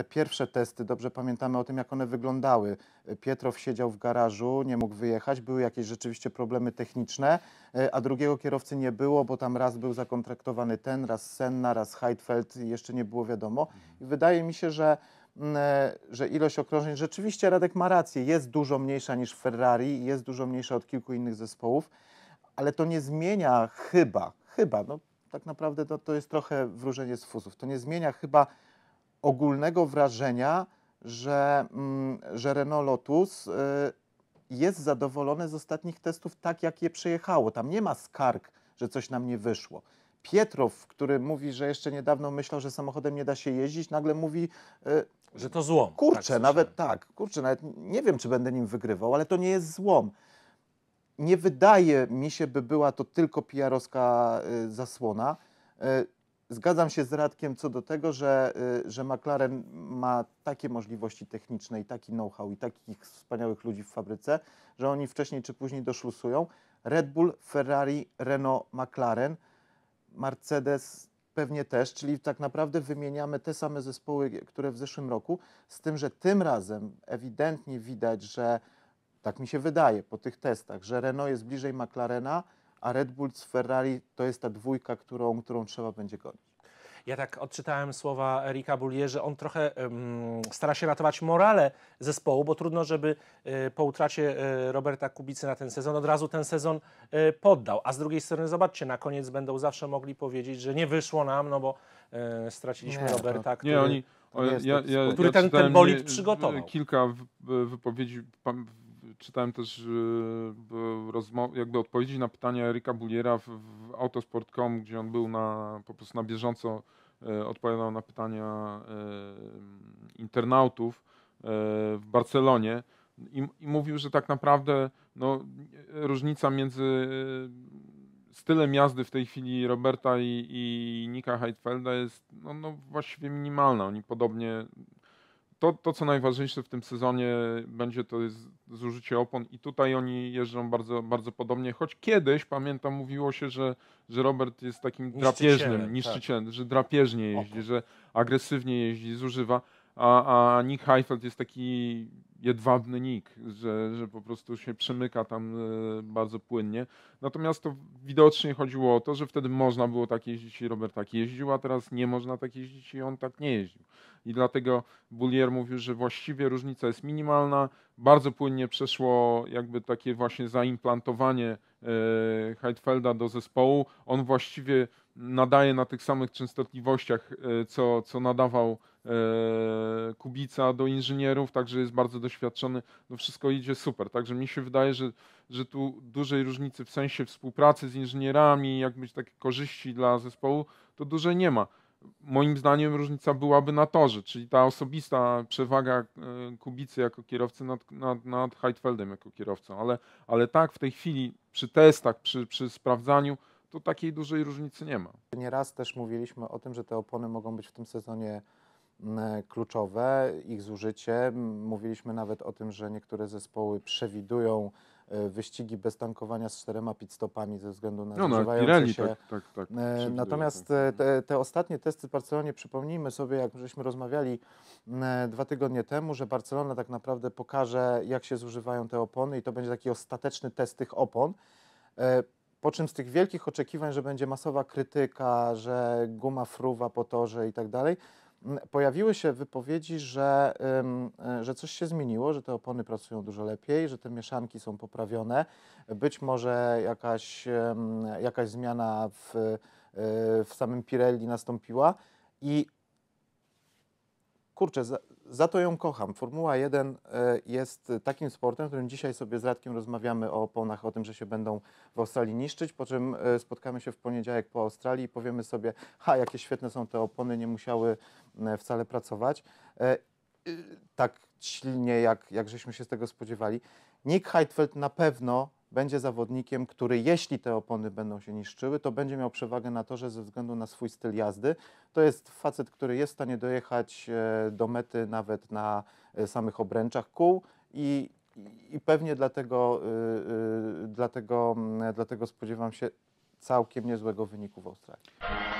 te pierwsze testy, dobrze pamiętamy o tym, jak one wyglądały. Pietrow siedział w garażu, nie mógł wyjechać, były jakieś rzeczywiście problemy techniczne, e, a drugiego kierowcy nie było, bo tam raz był zakontraktowany ten, raz Senna, raz Heidfeld, jeszcze nie było wiadomo. I wydaje mi się, że mm, e, że ilość okrążeń, rzeczywiście Radek ma rację, jest dużo mniejsza niż Ferrari, jest dużo mniejsza od kilku innych zespołów, ale to nie zmienia chyba, chyba, no tak naprawdę to, to jest trochę wróżenie z fuzów, to nie zmienia chyba ogólnego wrażenia, że, mm, że Renault Lotus y, jest zadowolony z ostatnich testów tak, jak je przejechało. Tam nie ma skarg, że coś nam nie wyszło. Pietrow, który mówi, że jeszcze niedawno myślał, że samochodem nie da się jeździć, nagle mówi, y, że to złom. Kurczę, tak, nawet tak, kurczę, nawet nie wiem, czy będę nim wygrywał, ale to nie jest złom. Nie wydaje mi się, by była to tylko pijarowska y, zasłona. Zgadzam się z Radkiem co do tego, że, y, że McLaren ma takie możliwości techniczne i taki know-how i takich wspaniałych ludzi w fabryce, że oni wcześniej czy później doszlusują. Red Bull, Ferrari, Renault, McLaren, Mercedes pewnie też, czyli tak naprawdę wymieniamy te same zespoły, które w zeszłym roku, z tym, że tym razem ewidentnie widać, że tak mi się wydaje po tych testach, że Renault jest bliżej McLarena, a Red Bull z Ferrari to jest ta dwójka, którą, którą trzeba będzie gonić. Ja tak odczytałem słowa Erika Boulier, że on trochę um, stara się ratować morale zespołu, bo trudno, żeby e, po utracie e, Roberta Kubicy na ten sezon od razu ten sezon e, poddał. A z drugiej strony, zobaczcie, na koniec będą zawsze mogli powiedzieć, że nie wyszło nam, no bo straciliśmy nie, Roberta, który, nie, oni, o, tak ja, ja, który ja ten, ten bolid przygotował. Kilka wypowiedzi czytałem też y, jakby odpowiedzi na pytania Erika Buliera w, w autosport.com, gdzie on był na, po prostu na bieżąco y, odpowiadał na pytania y, internautów w Barcelonie i, i mówił, że tak naprawdę no, różnica między stylem jazdy w tej chwili Roberta i, i Nika Heidfelda jest no, no właściwie minimalna. Oni podobnie to, to, co najważniejsze w tym sezonie będzie, to jest zużycie opon i tutaj oni jeżdżą bardzo, bardzo podobnie, choć kiedyś, pamiętam, mówiło się, że, że Robert jest takim drapieżnym, tak. niszczycielem, tak. że drapieżnie jeździ, Opon. że agresywnie jeździ, zużywa a, a Nick Heifeld jest taki jedwabny nick, że, że po prostu się przemyka tam e, bardzo płynnie. Natomiast to widocznie chodziło o to, że wtedy można było tak jeździć i Robert tak jeździł, a teraz nie można tak jeździć i on tak nie jeździł. I dlatego Bullier mówił, że właściwie różnica jest minimalna. Bardzo płynnie przeszło jakby takie właśnie zaimplantowanie e, Heidfelda do zespołu. On właściwie nadaje na tych samych częstotliwościach, e, co, co nadawał E, Kubica do inżynierów, także jest bardzo doświadczony. No wszystko idzie super. Także mi się wydaje, że, że tu dużej różnicy w sensie współpracy z inżynierami, jak być takie korzyści dla zespołu, to dużej nie ma. Moim zdaniem różnica byłaby na torze, czyli ta osobista przewaga e, Kubicy jako kierowcy nad, nad, nad Heidfeldem jako kierowcą, ale, ale tak w tej chwili przy testach, przy, przy sprawdzaniu, to takiej dużej różnicy nie ma. Nieraz też mówiliśmy o tym, że te opony mogą być w tym sezonie E, kluczowe, ich zużycie. Mówiliśmy nawet o tym, że niektóre zespoły przewidują e, wyścigi bez tankowania z czterema pitstopami ze względu na no, no zużywające się. Tak, tak, tak, e, tak. Natomiast te, te, ostatnie testy w Barcelonie, przypomnijmy sobie, jak żeśmy rozmawiali dwa tygodnie temu, że Barcelona tak naprawdę pokaże, jak się zużywają te opony i to będzie taki ostateczny test tych opon. Po czym z tych wielkich oczekiwań, że będzie masowa krytyka, że guma fruwa po torze i tak dalej, pojawiły się wypowiedzi, że, e, że coś się zmieniło, że te opony pracują dużo lepiej, że te mieszanki są poprawione. Być może jakaś, jakaś zmiana w, e, w samym Pirelli nastąpiła. I kurczę, za, za, to ją kocham. Formuła 1 e, jest takim sportem, w którym dzisiaj sobie z Radkiem rozmawiamy o oponach, o tym, że się będą w Australii niszczyć, po czym e, spotkamy się w poniedziałek po Australii i powiemy sobie, ha, jakie świetne są te opony, nie musiały wcale pracować. E, Y, tak silnie, jak, jak żeśmy się z tego spodziewali. Nick Heidfeld na pewno będzie zawodnikiem, który jeśli te opony będą się niszczyły, to będzie miał przewagę na torze ze względu na swój styl jazdy. To jest facet, który jest w stanie dojechać e, do mety nawet na e, samych obręczach kół i, i pewnie dlatego, e, dlatego, mm, dlatego spodziewam się całkiem niezłego wyniku w Australii.